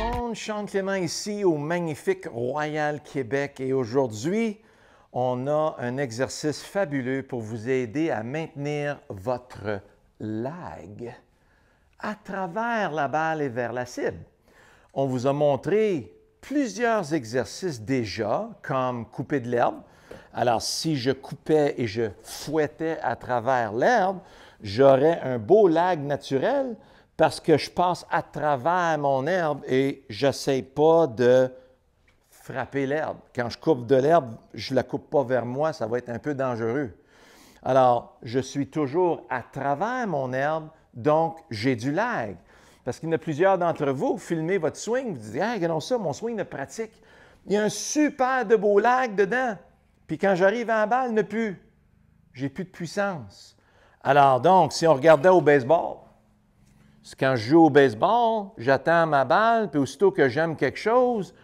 monde, Sean Clément ici au magnifique Royal Québec et aujourd'hui, on a un exercice fabuleux pour vous aider à maintenir votre lag à travers la balle et vers la cible. On vous a montré plusieurs exercices déjà, comme couper de l'herbe. Alors, si je coupais et je fouettais à travers l'herbe, j'aurais un beau lag naturel, parce que je passe à travers mon herbe et j'essaie pas de frapper l'herbe. Quand je coupe de l'herbe, je la coupe pas vers moi, ça va être un peu dangereux. Alors, je suis toujours à travers mon herbe, donc j'ai du lag. Parce qu'il y en a plusieurs d'entre vous, filmez votre swing, vous dites Hey, regardons ça, mon swing de pratique. Il y a un super de beau lag dedans. Puis quand j'arrive à la balle, ne plus. J'ai plus de puissance. Alors donc, si on regardait au baseball, c'est quand je joue au baseball, j'attends ma balle, puis aussitôt que j'aime quelque chose,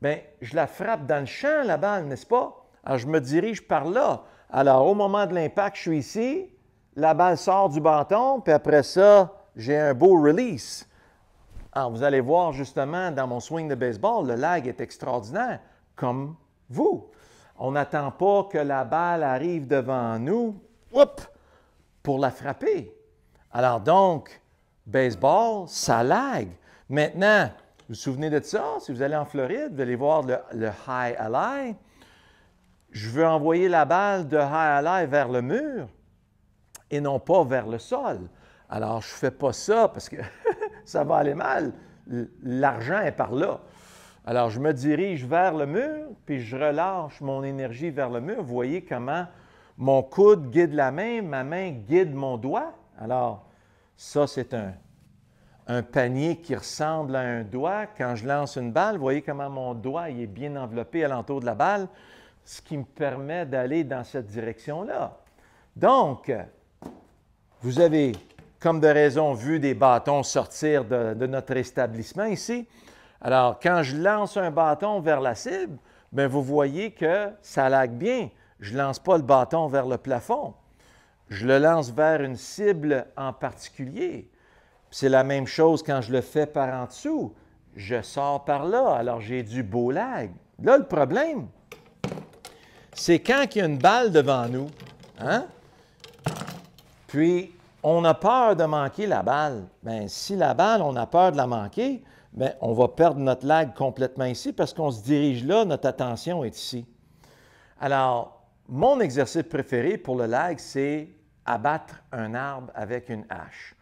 bien, je la frappe dans le champ, la balle, n'est-ce pas? Alors, je me dirige par là. Alors, au moment de l'impact, je suis ici, la balle sort du bâton, puis après ça, j'ai un beau release. Alors, vous allez voir justement dans mon swing de baseball, le lag est extraordinaire, comme vous. On n'attend pas que la balle arrive devant nous, pour la frapper. Alors donc, baseball, ça lag. Maintenant, vous vous souvenez de ça? Si vous allez en Floride, vous allez voir le, high Ally. Je veux envoyer la balle de high Ally vers le mur et non pas vers le sol. Alors, je ne fais pas ça parce que ça va aller mal. L'argent est par là. Alors, je me dirige vers le mur, puis je relâche mon énergie vers le mur. Vous voyez comment mon coude guide la main, ma main guide mon doigt. Alors, ça, c'est un, panier qui ressemble à un doigt. Quand je lance une balle, vous voyez comment mon doigt est bien enveloppé alentour de la balle, ce qui me permet d'aller dans cette direction-là. Donc, vous avez, comme de raison, vu des bâtons sortir de, notre établissement ici. Alors, quand je lance un bâton vers la cible, bien, vous voyez que ça lague bien. Je ne lance pas le bâton vers le plafond. Je le lance vers une cible en particulier. C'est la même chose quand je le fais par en dessous. Je sors par là, alors j'ai du beau lag. Là, le problème, c'est quand il y a une balle devant nous, hein? puis on a peur de manquer la balle. Bien, si la balle, on a peur de la manquer, bien, on va perdre notre lag complètement ici parce qu'on se dirige là, notre attention est ici. Alors, mon exercice préféré pour le lag, c'est abattre un arbre avec une hache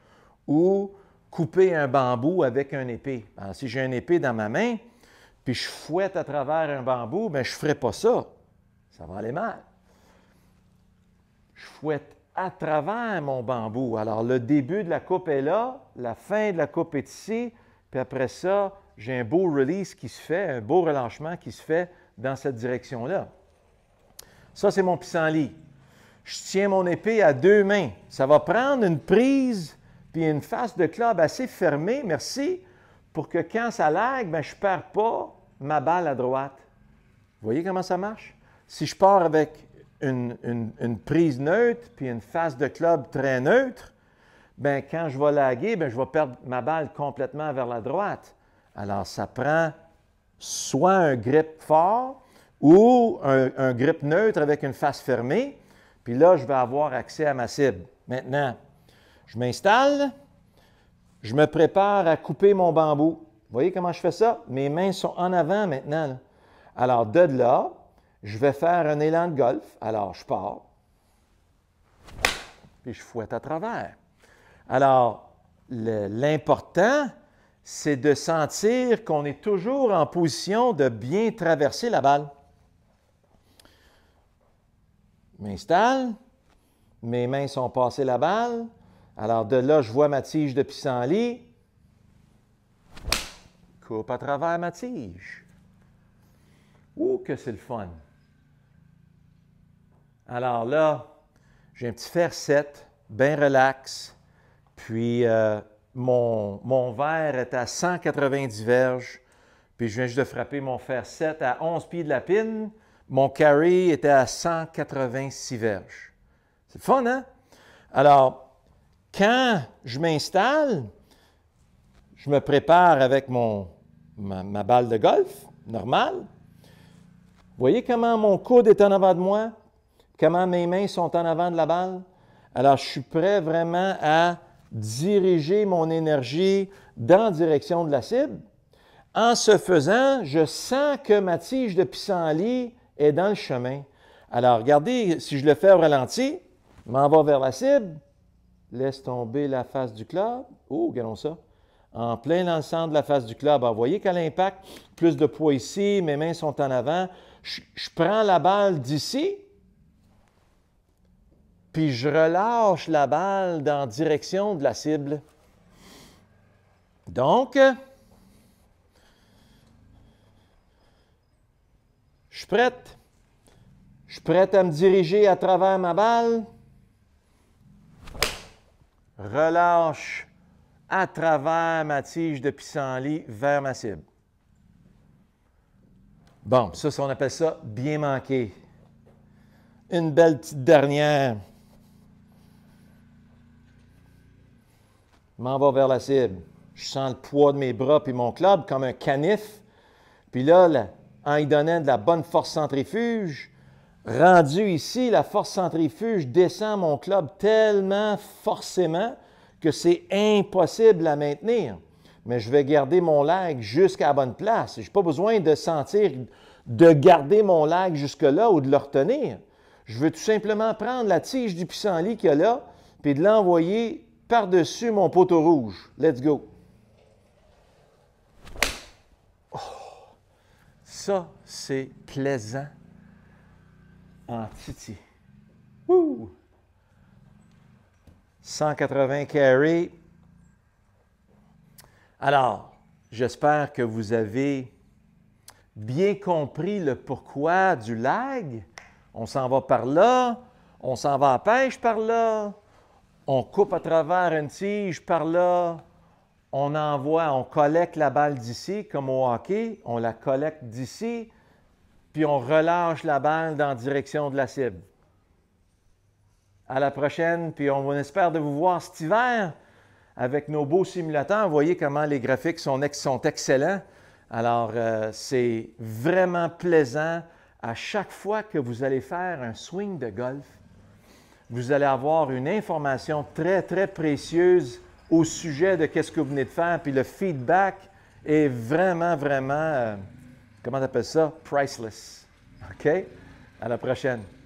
ou couper un bambou avec un épée. Ben, si j'ai une épée dans ma main, puis je fouette à travers un bambou, mais ben, je ne ferai pas ça. Ça va aller mal. Je fouette à travers mon bambou. Alors, le début de la coupe est là, la fin de la coupe est ici, puis après ça, j'ai un beau release qui se fait, un beau relâchement qui se fait dans cette direction-là. Ça, c'est mon pissenlit je tiens mon épée à deux mains. Ça va prendre une prise puis une face de club assez fermée, merci, pour que quand ça lague, ben, je ne perds pas ma balle à droite. Vous voyez comment ça marche? Si je pars avec une, prise neutre puis une face de club très neutre, ben quand je vais laguer, ben je vais perdre ma balle complètement vers la droite. Alors, ça prend soit un grip fort ou un grip neutre avec une face fermée, puis là, je vais avoir accès à ma cible. Maintenant, je m'installe, je me prépare à couper mon bambou. Vous voyez comment je fais ça? Mes mains sont en avant maintenant. Alors, de là, je vais faire un élan de golf. Alors, je pars. Puis je fouette à travers. Alors, l'important, c'est de sentir qu'on est toujours en position de bien traverser la balle m'installe, mes mains sont passées la balle, alors de là, je vois ma tige de pissenlit, coupe à travers ma tige. Ouh, que c'est le fun! Alors là, j'ai un petit fer 7, bien relax, puis euh, mon, mon verre est à 190 verges, puis je viens juste de frapper mon fer 7 à 11 pieds de la pine, mon carry était à 186 verges. C'est fun, hein? Alors, quand je m'installe, je me prépare avec mon, ma, balle de golf, normale. Voyez comment mon coude est en avant de moi? Comment mes mains sont en avant de la balle? Alors, je suis prêt vraiment à diriger mon énergie dans la direction de la cible. En ce faisant, je sens que ma tige de pissenlit est dans le chemin. Alors, regardez, si je le fais au ralenti, m'en va vers la cible, laisse tomber la face du club. Oh, regardons ça. En plein centre de la face du club. Alors, vous voyez qu'à l'impact, plus de poids ici, mes mains sont en avant. Je, prends la balle d'ici, puis je relâche la balle dans direction de la cible. Donc, prête? Je suis prête à me diriger à travers ma balle. Relâche à travers ma tige de pissenlit vers ma cible. Bon, ça, on appelle ça bien manqué. Une belle petite dernière. M'en va vers la cible. Je sens le poids de mes bras puis mon club comme un canif. Puis là, la, en y donnant de la bonne force centrifuge. Rendu ici, la force centrifuge descend mon club tellement forcément que c'est impossible à maintenir. Mais je vais garder mon lag jusqu'à la bonne place. Je n'ai pas besoin de sentir, de garder mon lag jusque-là ou de le retenir. Je veux tout simplement prendre la tige du lit qu'il y a là, puis de l'envoyer par-dessus mon poteau rouge. Let's go! ça, c'est plaisant en titi. Wouh! 180 carrés. Alors, j'espère que vous avez bien compris le pourquoi du lag. On s'en va par là, on s'en va à pêche par là, on coupe à travers une tige par là, on envoie, on collecte la balle d'ici, comme au hockey, on la collecte d'ici, puis on relâche la balle dans la direction de la cible. À la prochaine, puis on espère de vous voir cet hiver avec nos beaux simulateurs. Vous voyez comment les graphiques sont, sont excellents. Alors, euh, c'est vraiment plaisant. À chaque fois que vous allez faire un swing de golf, vous allez avoir une information très, très précieuse au sujet de qu'est-ce que vous venez de faire. Puis le feedback est vraiment, vraiment, euh, comment on appelle ça? Priceless. OK? À la prochaine.